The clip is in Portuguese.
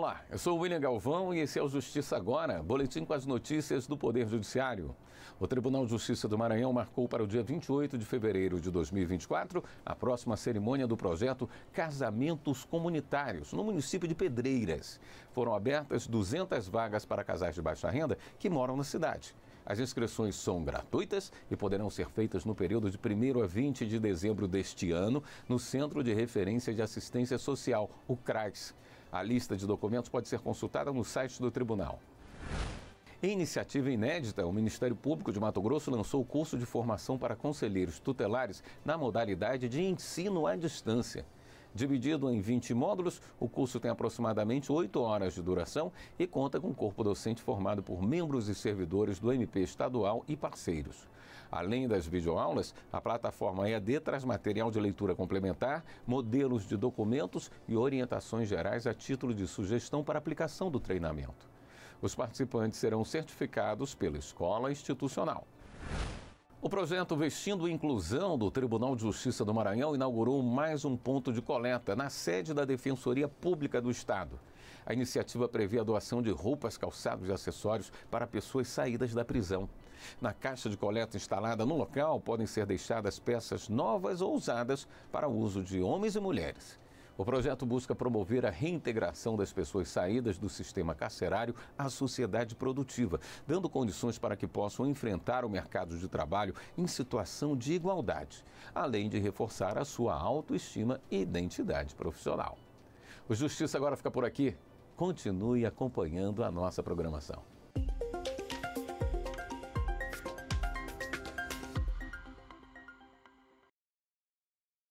Olá, eu sou William Galvão e esse é o Justiça Agora, boletim com as notícias do Poder Judiciário. O Tribunal de Justiça do Maranhão marcou para o dia 28 de fevereiro de 2024 a próxima cerimônia do projeto Casamentos Comunitários, no município de Pedreiras. Foram abertas 200 vagas para casais de baixa renda que moram na cidade. As inscrições são gratuitas e poderão ser feitas no período de 1 a 20 de dezembro deste ano no Centro de Referência de Assistência Social, o CRAS. A lista de documentos pode ser consultada no site do tribunal. Em iniciativa inédita, o Ministério Público de Mato Grosso lançou o curso de formação para conselheiros tutelares na modalidade de ensino à distância. Dividido em 20 módulos, o curso tem aproximadamente 8 horas de duração e conta com um corpo docente formado por membros e servidores do MP estadual e parceiros. Além das videoaulas, a plataforma EAD traz material de leitura complementar, modelos de documentos e orientações gerais a título de sugestão para aplicação do treinamento. Os participantes serão certificados pela escola institucional. O projeto Vestindo Inclusão do Tribunal de Justiça do Maranhão inaugurou mais um ponto de coleta na sede da Defensoria Pública do Estado. A iniciativa prevê a doação de roupas, calçados e acessórios para pessoas saídas da prisão. Na caixa de coleta instalada no local podem ser deixadas peças novas ou usadas para uso de homens e mulheres. O projeto busca promover a reintegração das pessoas saídas do sistema carcerário à sociedade produtiva, dando condições para que possam enfrentar o mercado de trabalho em situação de igualdade, além de reforçar a sua autoestima e identidade profissional. O Justiça agora fica por aqui. Continue acompanhando a nossa programação.